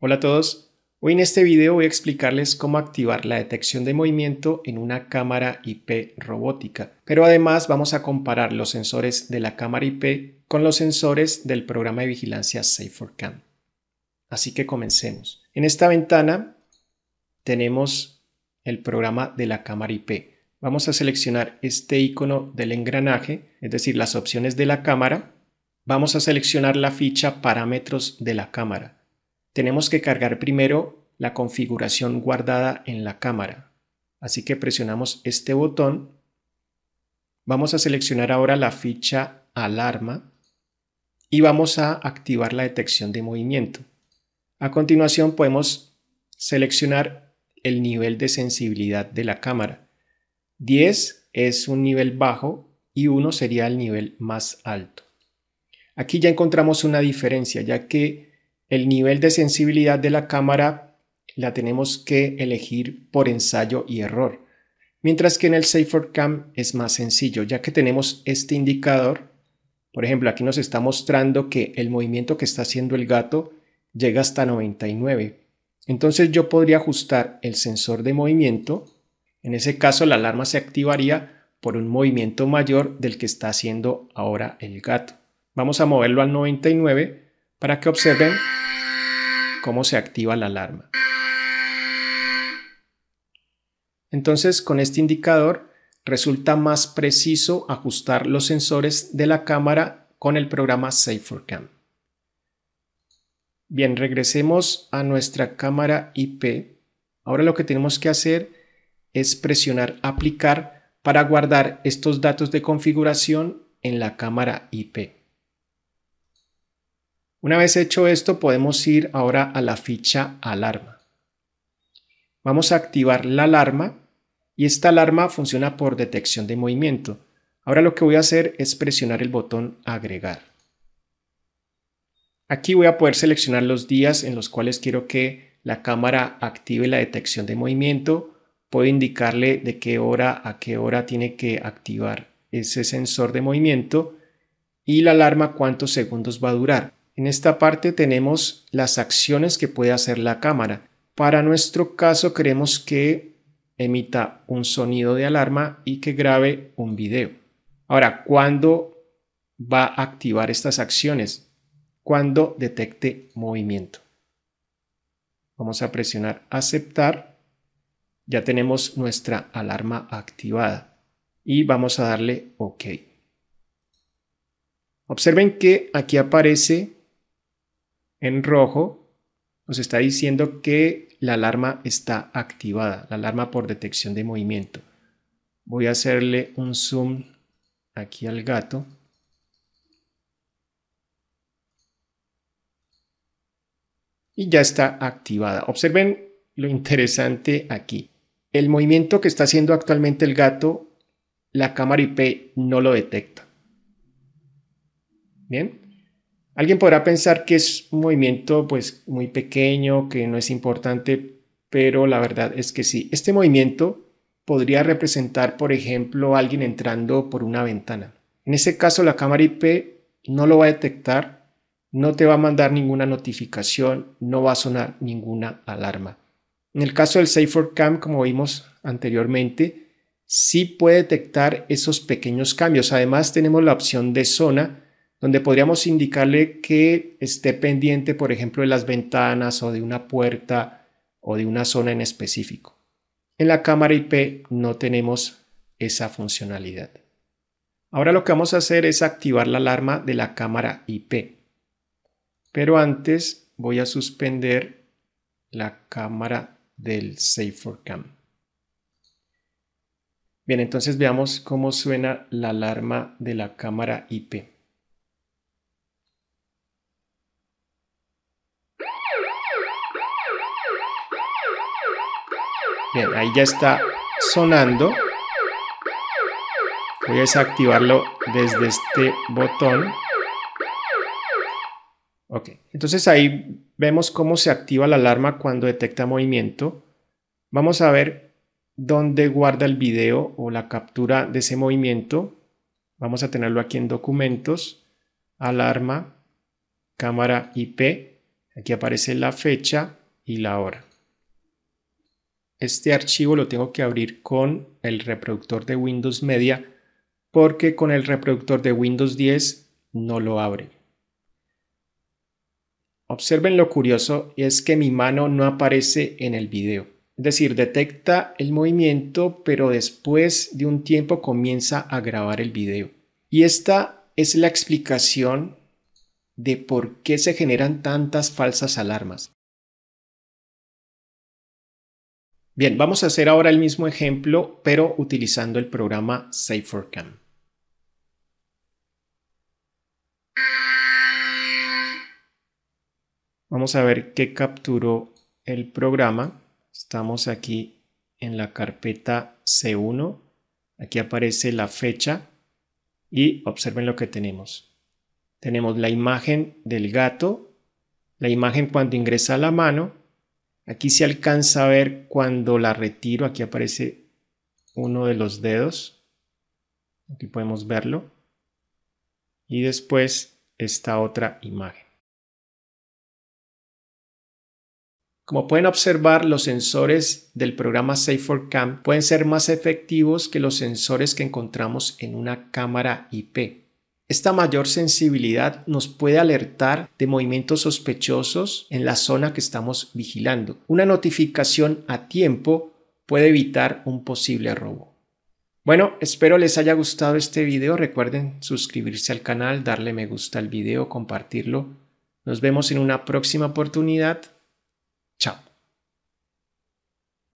Hola a todos, hoy en este video voy a explicarles cómo activar la detección de movimiento en una cámara IP robótica, pero además vamos a comparar los sensores de la cámara IP con los sensores del programa de vigilancia safe for cam Así que comencemos. En esta ventana tenemos el programa de la cámara IP. Vamos a seleccionar este icono del engranaje, es decir, las opciones de la cámara. Vamos a seleccionar la ficha parámetros de la cámara. Tenemos que cargar primero la configuración guardada en la cámara. Así que presionamos este botón. Vamos a seleccionar ahora la ficha alarma y vamos a activar la detección de movimiento. A continuación podemos seleccionar el nivel de sensibilidad de la cámara. 10 es un nivel bajo y 1 sería el nivel más alto. Aquí ya encontramos una diferencia ya que el nivel de sensibilidad de la cámara la tenemos que elegir por ensayo y error, mientras que en el Safer Cam es más sencillo, ya que tenemos este indicador. Por ejemplo, aquí nos está mostrando que el movimiento que está haciendo el gato llega hasta 99. Entonces yo podría ajustar el sensor de movimiento. En ese caso la alarma se activaría por un movimiento mayor del que está haciendo ahora el gato. Vamos a moverlo al 99 para que observen cómo se activa la alarma. Entonces, con este indicador resulta más preciso ajustar los sensores de la cámara con el programa 4 cam Bien, regresemos a nuestra cámara IP. Ahora lo que tenemos que hacer es presionar aplicar para guardar estos datos de configuración en la cámara IP. Una vez hecho esto, podemos ir ahora a la ficha alarma. Vamos a activar la alarma y esta alarma funciona por detección de movimiento. Ahora lo que voy a hacer es presionar el botón agregar. Aquí voy a poder seleccionar los días en los cuales quiero que la cámara active la detección de movimiento. Puedo indicarle de qué hora a qué hora tiene que activar ese sensor de movimiento y la alarma cuántos segundos va a durar. En esta parte tenemos las acciones que puede hacer la cámara. Para nuestro caso queremos que emita un sonido de alarma y que grabe un video. Ahora, ¿cuándo va a activar estas acciones? Cuando detecte movimiento. Vamos a presionar aceptar. Ya tenemos nuestra alarma activada y vamos a darle OK. Observen que aquí aparece en rojo nos está diciendo que la alarma está activada, la alarma por detección de movimiento. Voy a hacerle un zoom aquí al gato. Y ya está activada. Observen lo interesante aquí. El movimiento que está haciendo actualmente el gato, la cámara IP no lo detecta. Bien. Alguien podrá pensar que es un movimiento pues muy pequeño, que no es importante, pero la verdad es que sí. Este movimiento podría representar, por ejemplo, alguien entrando por una ventana. En ese caso, la cámara IP no lo va a detectar, no te va a mandar ninguna notificación, no va a sonar ninguna alarma. En el caso del Safer Cam, como vimos anteriormente, sí puede detectar esos pequeños cambios. Además, tenemos la opción de zona donde podríamos indicarle que esté pendiente, por ejemplo, de las ventanas o de una puerta o de una zona en específico. En la cámara IP no tenemos esa funcionalidad. Ahora lo que vamos a hacer es activar la alarma de la cámara IP. Pero antes voy a suspender la cámara del Safe for Cam. Bien, entonces veamos cómo suena la alarma de la cámara IP. Bien, ahí ya está sonando. Voy a desactivarlo desde este botón. Ok, entonces ahí vemos cómo se activa la alarma cuando detecta movimiento. Vamos a ver dónde guarda el video o la captura de ese movimiento. Vamos a tenerlo aquí en documentos, alarma, cámara IP. Aquí aparece la fecha y la hora. Este archivo lo tengo que abrir con el reproductor de Windows Media porque con el reproductor de Windows 10 no lo abre. Observen lo curioso es que mi mano no aparece en el video. Es decir, detecta el movimiento, pero después de un tiempo comienza a grabar el video. Y esta es la explicación de por qué se generan tantas falsas alarmas. Bien, vamos a hacer ahora el mismo ejemplo, pero utilizando el programa SaferCam. Vamos a ver qué capturó el programa. Estamos aquí en la carpeta C1. Aquí aparece la fecha y observen lo que tenemos. Tenemos la imagen del gato, la imagen cuando ingresa la mano Aquí se alcanza a ver cuando la retiro, aquí aparece uno de los dedos. Aquí podemos verlo. Y después esta otra imagen. Como pueden observar, los sensores del programa Safe4Cam pueden ser más efectivos que los sensores que encontramos en una cámara IP. Esta mayor sensibilidad nos puede alertar de movimientos sospechosos en la zona que estamos vigilando. Una notificación a tiempo puede evitar un posible robo. Bueno, espero les haya gustado este video. Recuerden suscribirse al canal, darle me gusta al video, compartirlo. Nos vemos en una próxima oportunidad.